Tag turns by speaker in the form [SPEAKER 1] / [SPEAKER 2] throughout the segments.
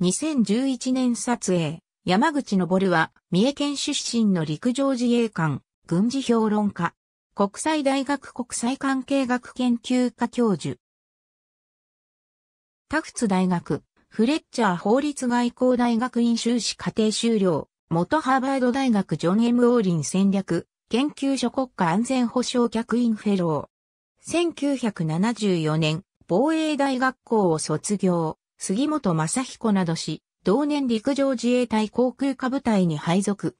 [SPEAKER 1] 2011年撮影、山口昇は、三重県出身の陸上自衛官、軍事評論家、国際大学国際関係学研究科教授。タフツ大学、フレッチャー法律外交大学院修士課程修了、元ハーバード大学ジョン・エム・オーリン戦略、研究所国家安全保障客員フェロー。1974年、防衛大学校を卒業。杉本正彦などし、同年陸上自衛隊航空科部隊に配属。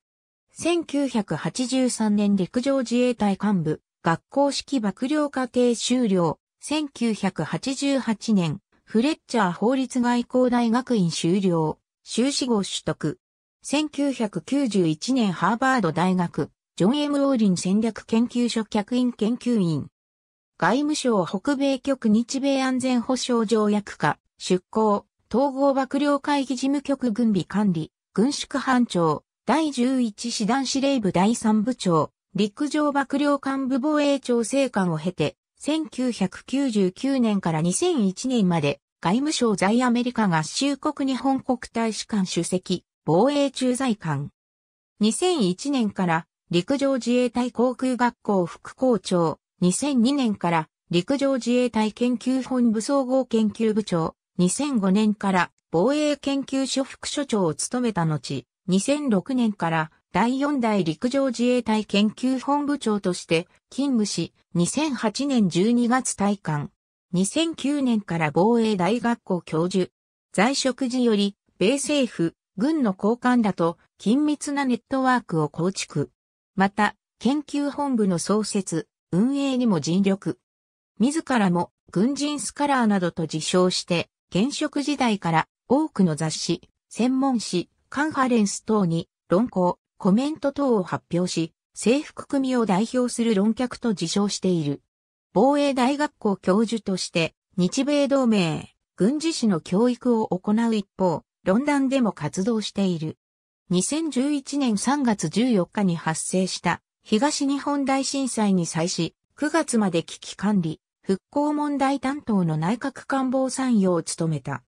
[SPEAKER 1] 1983年陸上自衛隊幹部、学校式幕僚課程修了。1988年、フレッチャー法律外交大学院修了。修士号取得。1991年ハーバード大学、ジョン・エム・オーリン戦略研究所客員研究員。外務省北米局日米安全保障条約課、出港、統合幕僚会議事務局軍備管理、軍縮班長、第11師団司令部第3部長、陸上幕僚幹部防衛調整官を経て、1999年から2001年まで、外務省在アメリカ合衆国日本国大使館主席、防衛駐在官。2001年から陸上自衛隊航空学校副校長、2002年から陸上自衛隊研究本部総合研究部長、2005年から防衛研究所副所長を務めた後、2006年から第4代陸上自衛隊研究本部長として勤務し、2008年12月退官。2009年から防衛大学校教授。在職時より、米政府、軍の高官らと緊密なネットワークを構築。また、研究本部の創設、運営にも尽力。自らも軍人スカラーなどと自称して現職時代から多くの雑誌、専門誌、カンファレンス等に論考、コメント等を発表し、制服組を代表する論客と自称している。防衛大学校教授として、日米同盟、軍事史の教育を行う一方、ロンンでも活動している。2011年3月14日に発生した東日本大震災に際し、9月まで危機管理、復興問題担当の内閣官房参与を務めた。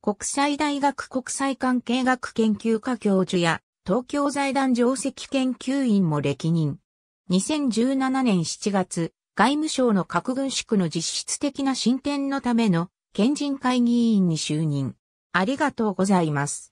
[SPEAKER 1] 国際大学国際関係学研究科教授や東京財団上席研究員も歴任。2017年7月、外務省の核軍縮の実質的な進展のための県人会議員に就任。ありがとうございます。